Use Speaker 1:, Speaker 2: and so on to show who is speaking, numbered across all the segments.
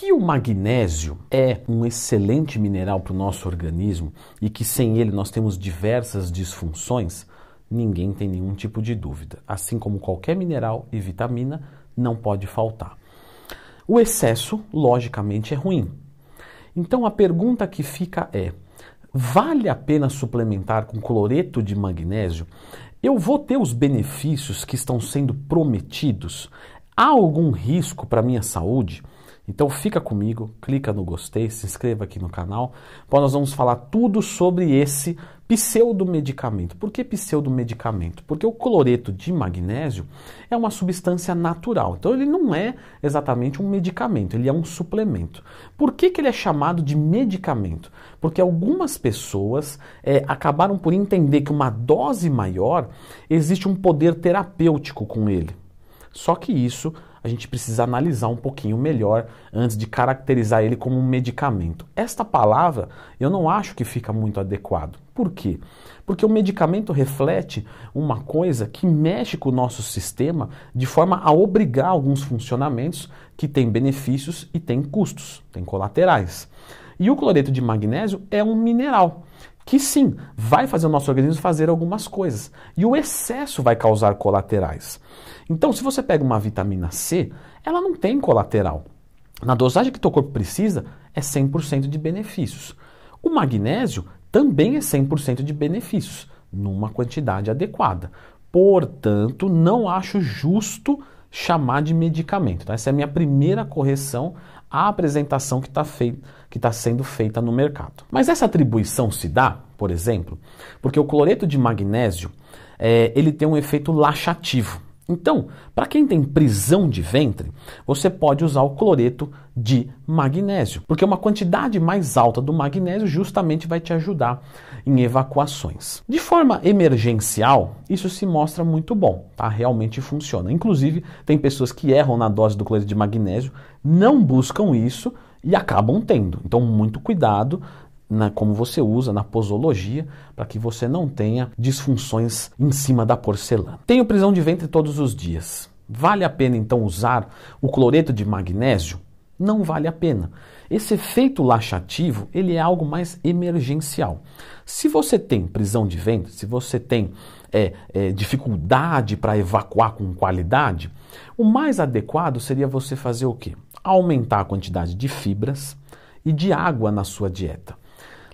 Speaker 1: que o magnésio é um excelente mineral para o nosso organismo e que sem ele nós temos diversas disfunções, ninguém tem nenhum tipo de dúvida. Assim como qualquer mineral e vitamina, não pode faltar. O excesso, logicamente, é ruim. Então a pergunta que fica é: vale a pena suplementar com cloreto de magnésio? Eu vou ter os benefícios que estão sendo prometidos? Há algum risco para minha saúde? Então fica comigo, clica no gostei, se inscreva aqui no canal. Bom, nós vamos falar tudo sobre esse pseudomedicamento. Por que pseudomedicamento? Porque o cloreto de magnésio é uma substância natural. Então ele não é exatamente um medicamento, ele é um suplemento. Por que, que ele é chamado de medicamento? Porque algumas pessoas é, acabaram por entender que uma dose maior existe um poder terapêutico com ele. Só que isso a gente precisa analisar um pouquinho melhor antes de caracterizar ele como um medicamento. Esta palavra eu não acho que fica muito adequado. Por quê? Porque o medicamento reflete uma coisa que mexe com o nosso sistema de forma a obrigar alguns funcionamentos que têm benefícios e têm custos, têm colaterais. E o cloreto de magnésio é um mineral que sim, vai fazer o nosso organismo fazer algumas coisas. E o excesso vai causar colaterais. Então, se você pega uma vitamina C, ela não tem colateral. Na dosagem que teu corpo precisa, é 100% de benefícios. O magnésio também é 100% de benefícios, numa quantidade adequada. Portanto, não acho justo chamar de medicamento. Tá? Essa é a minha primeira correção à apresentação que está fei tá sendo feita no mercado. Mas essa atribuição se dá, por exemplo, porque o cloreto de magnésio é, ele tem um efeito laxativo. Então, para quem tem prisão de ventre, você pode usar o cloreto de magnésio, porque uma quantidade mais alta do magnésio justamente vai te ajudar em evacuações. De forma emergencial, isso se mostra muito bom, tá? Realmente funciona. Inclusive, tem pessoas que erram na dose do cloreto de magnésio, não buscam isso e acabam tendo. Então, muito cuidado na, como você usa na posologia para que você não tenha disfunções em cima da porcelana. Tenho prisão de ventre todos os dias. Vale a pena então usar o cloreto de magnésio? não vale a pena. Esse efeito laxativo, ele é algo mais emergencial. Se você tem prisão de ventre, se você tem é, é, dificuldade para evacuar com qualidade, o mais adequado seria você fazer o quê? Aumentar a quantidade de fibras e de água na sua dieta.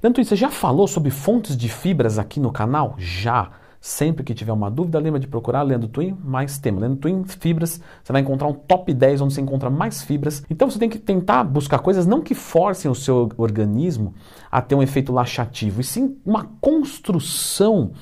Speaker 1: Tanto isso, você já falou sobre fontes de fibras aqui no canal? Já! Sempre que tiver uma dúvida, lembra de procurar Leandro Twin mais tema. Leandro Twin fibras, você vai encontrar um top 10 onde você encontra mais fibras. Então você tem que tentar buscar coisas não que forcem o seu organismo a ter um efeito laxativo, e sim uma construção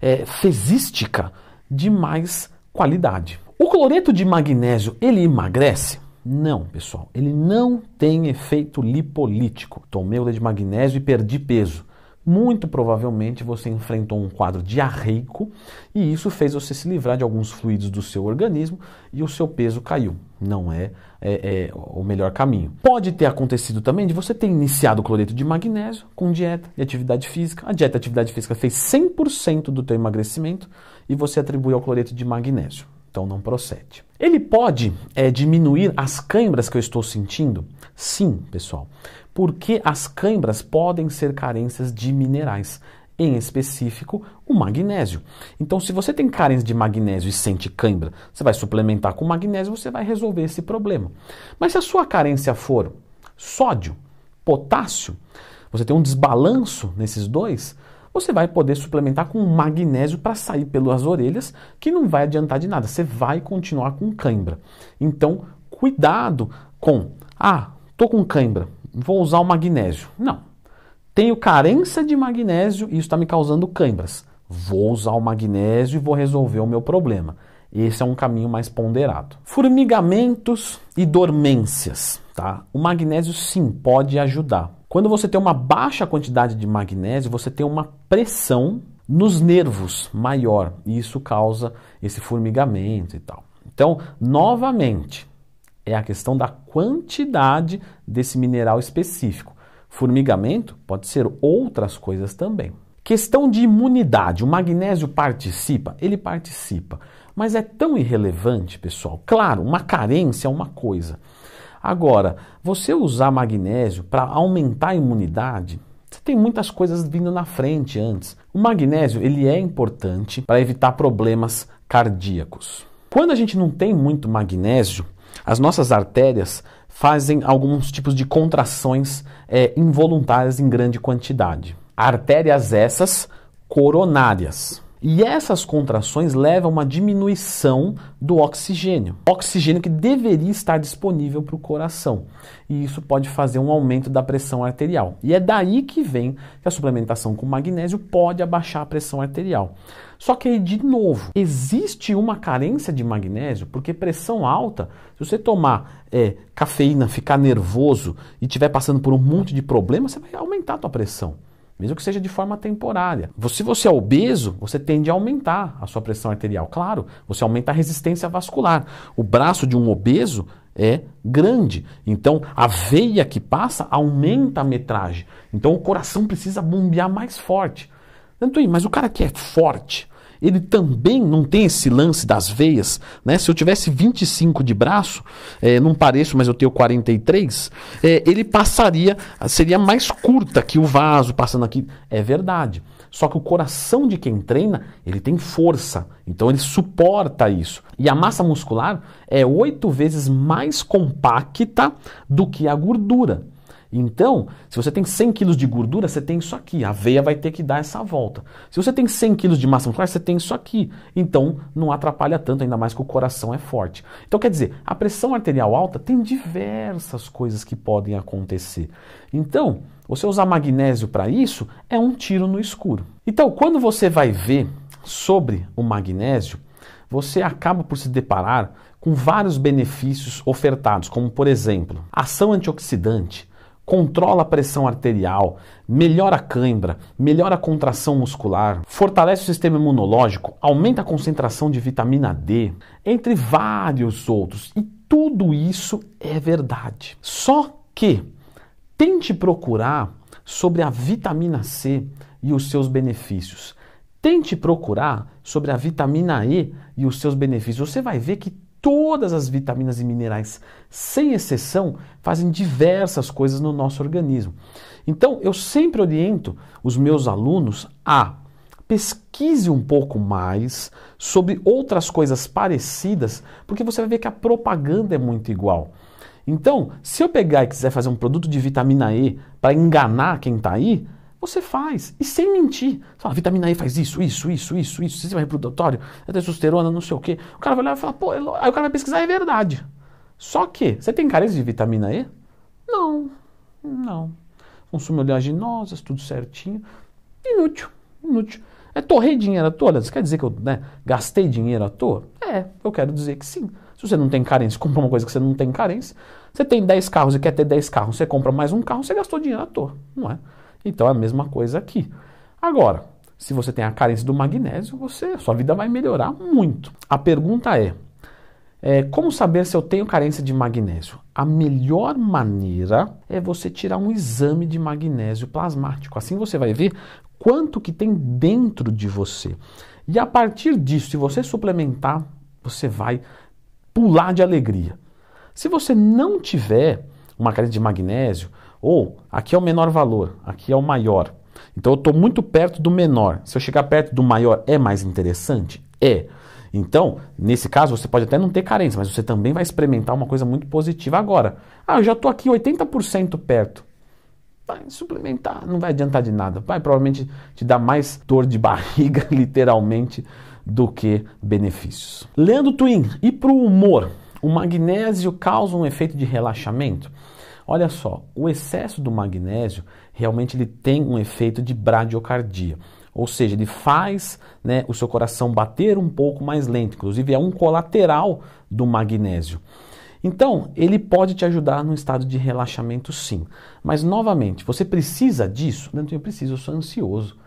Speaker 1: é, fesística de mais qualidade. O cloreto de magnésio, ele emagrece? Não, pessoal, ele não tem efeito lipolítico. Tomei o de magnésio e perdi peso muito provavelmente você enfrentou um quadro diarreico e isso fez você se livrar de alguns fluidos do seu organismo e o seu peso caiu. Não é, é, é o melhor caminho. Pode ter acontecido também de você ter iniciado o cloreto de magnésio com dieta e atividade física. A dieta e atividade física fez 100% do teu emagrecimento e você atribui ao cloreto de magnésio. Então não procede. Ele pode é, diminuir as câimbras que eu estou sentindo? Sim, pessoal porque as câimbras podem ser carências de minerais, em específico o magnésio. Então, se você tem carência de magnésio e sente cãibra, você vai suplementar com magnésio, você vai resolver esse problema. Mas se a sua carência for sódio, potássio, você tem um desbalanço nesses dois, você vai poder suplementar com magnésio para sair pelas orelhas, que não vai adiantar de nada, você vai continuar com cãibra. Então, cuidado com, ah, tô com cãibra, vou usar o magnésio. Não. Tenho carência de magnésio e isso está me causando cãibras. Vou usar o magnésio e vou resolver o meu problema. Esse é um caminho mais ponderado. Formigamentos e dormências, tá? O magnésio sim pode ajudar. Quando você tem uma baixa quantidade de magnésio, você tem uma pressão nos nervos maior e isso causa esse formigamento e tal. Então, novamente, é a questão da quantidade desse mineral específico. Formigamento pode ser outras coisas também. Questão de imunidade: o magnésio participa? Ele participa, mas é tão irrelevante, pessoal. Claro, uma carência é uma coisa. Agora, você usar magnésio para aumentar a imunidade, você tem muitas coisas vindo na frente antes. O magnésio ele é importante para evitar problemas cardíacos. Quando a gente não tem muito magnésio, as nossas artérias fazem alguns tipos de contrações é, involuntárias em grande quantidade. Artérias essas coronárias. E essas contrações levam a uma diminuição do oxigênio, oxigênio que deveria estar disponível para o coração. E isso pode fazer um aumento da pressão arterial. E é daí que vem que a suplementação com magnésio pode abaixar a pressão arterial. Só que aí, de novo, existe uma carência de magnésio, porque pressão alta, se você tomar é, cafeína, ficar nervoso e estiver passando por um monte de problemas, você vai aumentar a sua pressão mesmo que seja de forma temporária. Se você é obeso, você tende a aumentar a sua pressão arterial. Claro, você aumenta a resistência vascular. O braço de um obeso é grande. Então, a veia que passa aumenta a metragem. Então, o coração precisa bombear mais forte. Tanto aí, é, mas o cara que é forte, ele também não tem esse lance das veias, né? Se eu tivesse 25 de braço, é, não pareço, mas eu tenho 43, é, ele passaria, seria mais curta que o vaso passando aqui. É verdade. Só que o coração de quem treina, ele tem força, então ele suporta isso. E a massa muscular é oito vezes mais compacta do que a gordura. Então, se você tem 100 quilos de gordura, você tem isso aqui. A veia vai ter que dar essa volta. Se você tem 100 quilos de massa muscular, você tem isso aqui. Então, não atrapalha tanto, ainda mais que o coração é forte. Então, quer dizer, a pressão arterial alta tem diversas coisas que podem acontecer. Então, você usar magnésio para isso é um tiro no escuro. Então, quando você vai ver sobre o magnésio, você acaba por se deparar com vários benefícios ofertados, como por exemplo, ação antioxidante, controla a pressão arterial, melhora a cãibra, melhora a contração muscular, fortalece o sistema imunológico, aumenta a concentração de vitamina D, entre vários outros. E tudo isso é verdade. Só que tente procurar sobre a vitamina C e os seus benefícios. Tente procurar sobre a vitamina E e os seus benefícios. Você vai ver que todas as vitaminas e minerais, sem exceção, fazem diversas coisas no nosso organismo. Então, eu sempre oriento os meus alunos a pesquise um pouco mais sobre outras coisas parecidas, porque você vai ver que a propaganda é muito igual. Então, se eu pegar e quiser fazer um produto de vitamina E para enganar quem está aí, você faz, e sem mentir. Você fala, vitamina E faz isso, isso, isso, isso, isso, você vai reprodutório, é testosterona, não sei o quê. O cara vai lá e fala, pô, é aí o cara vai pesquisar, é verdade. Só que, você tem carência de vitamina E? Não, não. Consumo oleaginosas, tudo certinho. Inútil, inútil. É torrei dinheiro à toa? Você quer dizer que eu né, gastei dinheiro à toa? É, eu quero dizer que sim. Se você não tem carência, compra uma coisa que você não tem carência. Você tem 10 carros e quer ter 10 carros, você compra mais um carro, você gastou dinheiro à toa, não é? Então é a mesma coisa aqui. Agora, se você tem a carência do magnésio, você, sua vida vai melhorar muito. A pergunta é, é, como saber se eu tenho carência de magnésio? A melhor maneira é você tirar um exame de magnésio plasmático. Assim você vai ver quanto que tem dentro de você. E a partir disso, se você suplementar, você vai pular de alegria. Se você não tiver, uma carência de magnésio, ou aqui é o menor valor, aqui é o maior. Então eu estou muito perto do menor. Se eu chegar perto do maior, é mais interessante? É. Então, nesse caso, você pode até não ter carência, mas você também vai experimentar uma coisa muito positiva agora. Ah, eu já estou aqui 80% perto. Vai suplementar, não vai adiantar de nada. Vai provavelmente te dar mais dor de barriga, literalmente, do que benefícios. Leandro Twin, e para o humor? O magnésio causa um efeito de relaxamento? Olha só, o excesso do magnésio realmente ele tem um efeito de bradiocardia, ou seja, ele faz né, o seu coração bater um pouco mais lento, inclusive é um colateral do magnésio. Então, ele pode te ajudar no estado de relaxamento, sim. Mas, novamente, você precisa disso? Não, eu preciso, eu sou ansioso.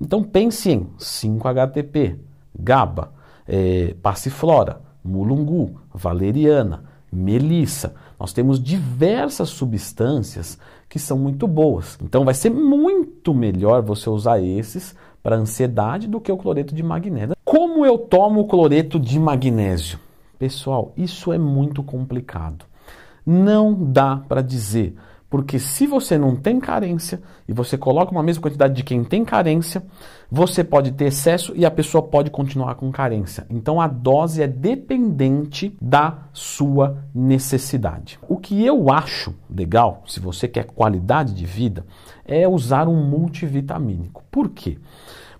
Speaker 1: Então, pense em 5-HTP, GABA, é, passiflora, mulungu, valeriana, melissa. Nós temos diversas substâncias que são muito boas. Então vai ser muito melhor você usar esses para ansiedade do que o cloreto de magnésio. Como eu tomo o cloreto de magnésio? Pessoal, isso é muito complicado. Não dá para dizer. Porque se você não tem carência e você coloca uma mesma quantidade de quem tem carência, você pode ter excesso e a pessoa pode continuar com carência. Então a dose é dependente da sua necessidade. O que eu acho legal, se você quer qualidade de vida, é usar um multivitamínico. Por quê?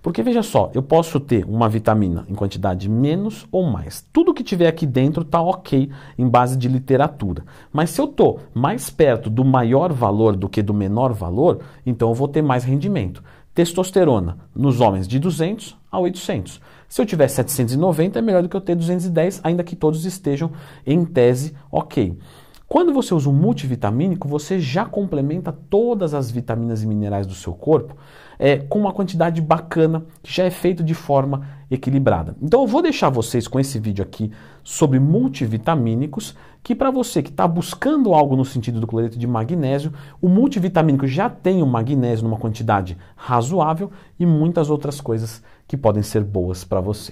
Speaker 1: Porque veja só, eu posso ter uma vitamina em quantidade menos ou mais. Tudo que tiver aqui dentro está ok em base de literatura. Mas se eu estou mais perto do maior valor do que do menor valor, então eu vou ter mais rendimento. Testosterona nos homens de 200 a 800. Se eu tiver 790, é melhor do que eu ter 210, ainda que todos estejam em tese ok. Quando você usa um multivitamínico, você já complementa todas as vitaminas e minerais do seu corpo é, com uma quantidade bacana que já é feito de forma equilibrada. Então eu vou deixar vocês com esse vídeo aqui sobre multivitamínicos, que para você que está buscando algo no sentido do cloreto de magnésio, o multivitamínico já tem o magnésio numa quantidade razoável e muitas outras coisas que podem ser boas para você.